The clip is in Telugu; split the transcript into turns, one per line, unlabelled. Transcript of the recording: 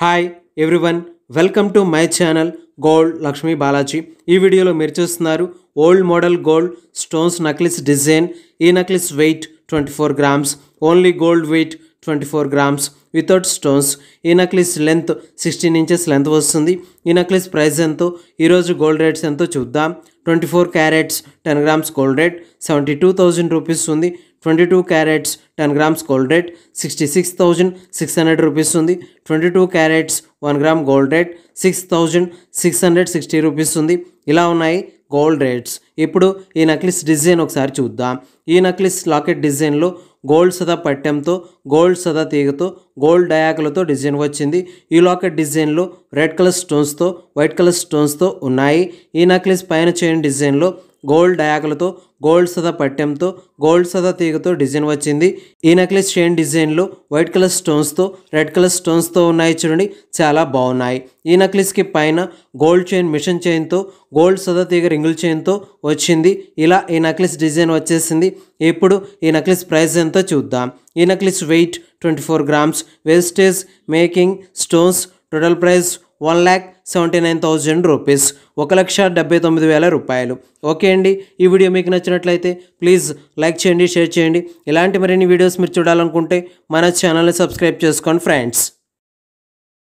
hi everyone welcome to my channel gold Lakshmi Balaji ఈ వీడియోలో మీరు చూస్తున్నారు old model gold stones necklace design ఈ necklace weight twenty four grams only gold weight twenty four grams without stones ఈ necklace length sixteen inches length వస్తుంది ఈ నక్లిస్ ప్రైస్ ఎంతో ఈరోజు గోల్డ్ రేట్స్ ఎంతో చూద్దాం twenty four carats ten grams gold rate seventy two thousand rupees ఉంది twenty two carats ten grams gold rate sixty six thousand six hundred rupees ఉంది twenty two carats one gram gold rate six thousand six hundred sixty rupees ఉంది ఇలా ఉన్నాయి గోల్డ్ రేట్స్ ఇప్పుడు ఈ నక్లిస్ డిజైన్ ఒకసారి చూద్దాం ఈ నక్లిస్ లాకెట్ డిజైన్లో గోల్డ్ సదా పట్టెంతో గోల్డ్ సదా తీగతో గోల్డ్ డయాకులతో డిజైన్ వచ్చింది ఈ లాకెట్ డిజైన్లో రెడ్ కలర్ స్టోన్స్తో వైట్ కలర్ స్టోన్స్తో ఉన్నాయి ఈ నక్లిస్ పైన చేయని డిజైన్లో గోల్డ్ డయాకులతో గోల్డ్ సదా పట్టెంతో గోల్డ్ సదా తీగతో డిజైన్ వచ్చింది ఈ నెక్లెస్ చైన్ డిజైన్లు వైట్ కలర్ స్టోన్స్తో రెడ్ కలర్ స్టోన్స్తో ఉన్నాయి చూడండి చాలా బాగున్నాయి ఈ నెక్లెస్కి పైన గోల్డ్ చైన్ మిషన్ చైన్తో గోల్డ్ సదా తీగ రింగుల చైన్తో వచ్చింది ఇలా ఈ నెక్లెస్ డిజైన్ వచ్చేసింది ఇప్పుడు ఈ నెక్లెస్ ప్రైస్ ఎంతో చూద్దాం ఈ necklace weight twenty four grams wastage making stones total price one lakh seventy nine thousand rupees ఒక లక్ష డెబ్బై తొమ్మిది వేల రూపాయలు ఓకే అండి ఈ వీడియో మీకు నచ్చినట్లయితే ప్లీజ్ లైక్ చేయండి షేర్ చేయండి ఇలాంటి మరిన్ని వీడియోస్ మీరు చూడాలనుకుంటే మన ఛానల్ని సబ్స్క్రైబ్ చేసుకోండి ఫ్రెండ్స్